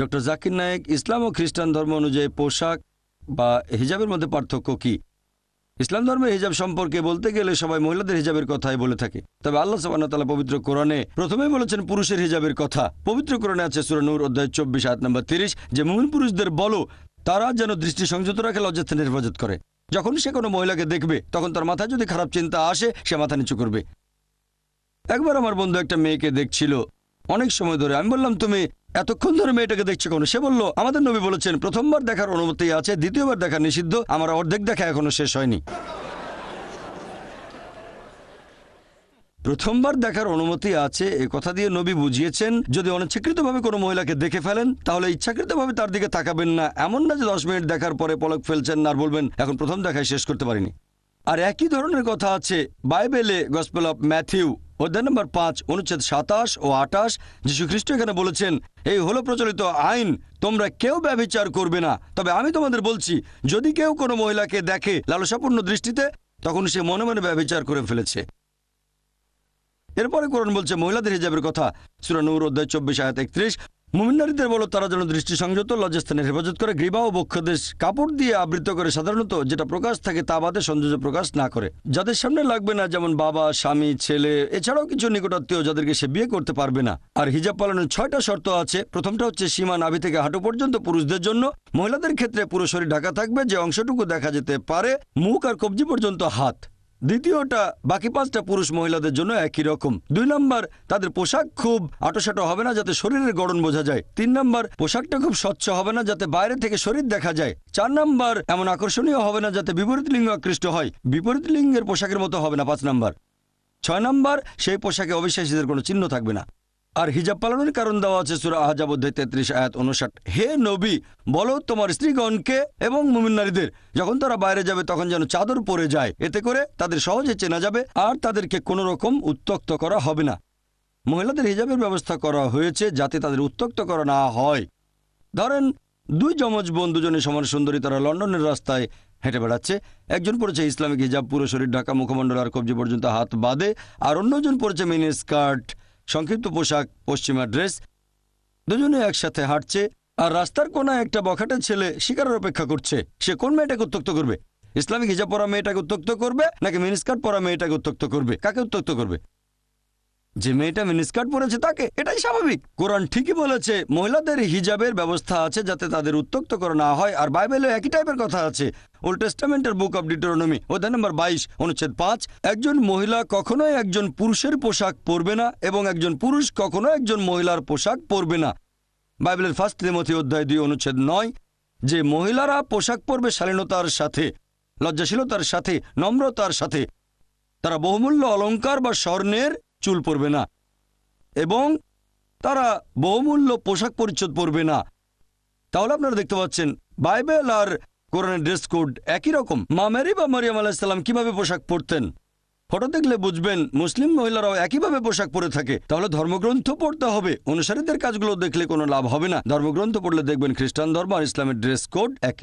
doctor Zakir Naik ইসলাম ও খ্রিস্টান ধর্ম অনুযায়ী পোশাক বা হিজাবের মধ্যে পার্থক্য কী ইসলাম ধর্মের হিজাব সম্পর্কে বলতে গেলে সবাই মহিলাদের হিজাবের কথাই বলে থাকে তবে আল্লাহ সাবান্নতালা পবিত্র কোরআনে প্রথমেই বলেছেন পুরুষের হিজাবের কথা পবিত্র কোরআনে আছে সুরানুর অধ্যায় চব্বিশ আট নম্বর তিরিশ যে মোহন পুরুষদের বলো তারা যেন দৃষ্টি সংযত রাখে লজ্জাতে নির্বাচত করে যখন সে কোনো মহিলাকে দেখবে তখন তার মাথায় যদি খারাপ চিন্তা আসে সে মাথা নিচু করবে একবার আমার বন্ধু একটা মেয়েকে দেখছিল অনেক সময় ধরে আমি বললাম তুমি এতক্ষণ ধরে মেয়েটাকে দেখছে কোনো সে বলল আমাদের নবী বলেছেন প্রথমবার দেখার অনুমতি আছে দ্বিতীয়বার দেখা নিষিদ্ধ আমার অর্ধেক দেখা এখনো শেষ হয়নি প্রথমবার দেখার অনুমতি আছে এ কথা দিয়ে নবী বুঝিয়েছেন যদি অনিচ্ছাকৃতভাবে কোনো মহিলাকে দেখে ফেলেন তাহলে ইচ্ছাকৃতভাবে তার দিকে তাকাবেন না এমন না যে দশ মিনিট দেখার পরে পলক ফেলছেন আর বলবেন এখন প্রথম দেখায় শেষ করতে পারিনি আর একই ধরনের কথা আছে বাইবেলে গসপেল অফ ম্যাথিউ অধ্যায় নম্বর পাঁচ অনুচ্ছেদ সাতাশ ও আটাশ যীশুখ্রিস্ট এখানে বলেছেন এই হলো প্রচলিত আইন তোমরা কেউ ব্যবচার করবে না তবে আমি তোমাদের বলছি যদি কেউ কোনো মহিলাকে দেখে লালসাপূর্ণ দৃষ্টিতে তখন সে মনে মনে ব্যবচার করে ফেলেছে এরপরে কোরআন বলছে মহিলাদের হিজাবের কথা সুরানুর অধ্যায় চব্বিশ আয়াত একত্রিশ মুমিন নারীদের বলো তারা যেন দৃষ্টি সংযত লজ্জাস্থানের হেফাজত করে গ্রীবা ও বক্ষদেশ কাপড় দিয়ে আবৃত করে সাধারণত যেটা প্রকাশ থাকে তা বাদে সৌন্দর্য প্রকাশ না করে যাদের সামনে লাগবে না যেমন বাবা স্বামী ছেলে এছাড়াও কিছু নিকটাত্মীয় যাদেরকে সে বিয়ে করতে পারবে না আর হিজাব পালনের ছয়টা শর্ত আছে প্রথমটা হচ্ছে সীমা নাভি থেকে হাঁটু পর্যন্ত পুরুষদের জন্য মহিলাদের ক্ষেত্রে পুরো শরীর ঢাকা থাকবে যে অংশটুকু দেখা যেতে পারে মুখ আর কবজি পর্যন্ত হাত দ্বিতীয়টা বাকি পাঁচটা পুরুষ মহিলাদের জন্য একই রকম দুই নম্বর তাদের পোশাক খুব আটোসাটো হবে না যাতে শরীরের গড়ন বোঝা যায় তিন নম্বর পোশাকটা খুব স্বচ্ছ হবে না যাতে বাইরে থেকে শরীর দেখা যায় চার নম্বর এমন আকর্ষণীয় হবে না যাতে বিপরীত লিঙ্গ আকৃষ্ট হয় বিপরীত লিঙ্গের পোশাকের মতো হবে না পাঁচ নম্বর ছয় নম্বর সেই পোশাকে অবিশ্বাসীদের কোনো চিহ্ন থাকবে না আর হিজাব পালনের কারণ দেওয়া আছে সুরা আহজাব অধ্যায় তেত্রিশ আয়াত উনষাট হে নবী বলো তোমার স্ত্রীগণকে এবং মুমিন নারীদের যখন তারা বাইরে যাবে তখন যেন চাদর পরে যায় এতে করে তাদের সহজে চেনা যাবে আর তাদেরকে কোনো রকম উত্তক্ত করা হবে না মহিলাদের হিজাবের ব্যবস্থা করা হয়েছে যাতে তাদের উত্তক্ত করা না হয় ধরেন দুই যমজ বোন দুজনে সমান সুন্দরী তারা লন্ডনের রাস্তায় হেঁটে বেড়াচ্ছে একজন পড়েছে ইসলামিক হিজাব পুরো শরীর ঢাকা মুখমণ্ডল আর কবজি পর্যন্ত হাত বাঁধে আর অন্যজন পড়েছে মিনি স্কার্ট সংক্ষিপ্ত পোশাক পশ্চিমা ড্রেস দুজনে একসাথে হাঁটছে আর রাস্তার কোনায় একটা বখাটে ছেলে শিকারের অপেক্ষা করছে সে কোন মেয়েটাকে উত্তক্ত করবে ইসলামিক হিজাব পরা মেয়েটাকে উত্তক্ত করবে নাকি মিনিস্কার পরা মেয়েটাকে উত্তক্ত করবে কাকে উত্তক্ত করবে যে মেয়েটা মিনিস্কার্ট পরেছে তাকে এটাই স্বাভাবিক কোরআন ঠিকই বলেছে মহিলাদের হিজাবের ব্যবস্থা আছে যাতে তাদের উত্তক্ত করা না হয় আর বাইবেলে একই টাইপের কথা আছে ওল্ড টেস্টামেন্টের বুক অব ডিটোরনমি অধ্যায় নম্বর বাইশ অনুচ্ছেদ পাঁচ একজন মহিলা কখনোই একজন পুরুষের পোশাক পরবে না এবং একজন পুরুষ কখনো একজন মহিলার পোশাক পরবে না বাইবেলের ফার্স্ট ত্রিমথি অধ্যায় দুই অনুচ্ছেদ নয় যে মহিলারা পোশাক পরবে শালীনতার সাথে লজ্জাশীলতার সাথে নম্রতার সাথে তারা বহুমূল্য অলঙ্কার বা স্বর্ণের চুল পরবে না এবং তারা বহুমূল্য পোশাক পরিচ্ছদ পরবে না তাহলে আপনারা দেখতে পাচ্ছেন বাইবেল আর কোরআনের ড্রেস কোড একই রকম মামেরি বা মরিয়াম আলাহিসাল্লাম কিভাবে পোশাক পরতেন ফটো দেখলে বুঝবেন মুসলিম মহিলারাও একইভাবে পোশাক পরে থাকে তাহলে ধর্মগ্রন্থ পড়তে হবে অনুসারীদের কাজগুলো দেখলে কোনো লাভ হবে না ধর্মগ্রন্থ পড়লে দেখবেন খ্রিস্টান ধর্ম আর ইসলামের ড্রেস কোড একই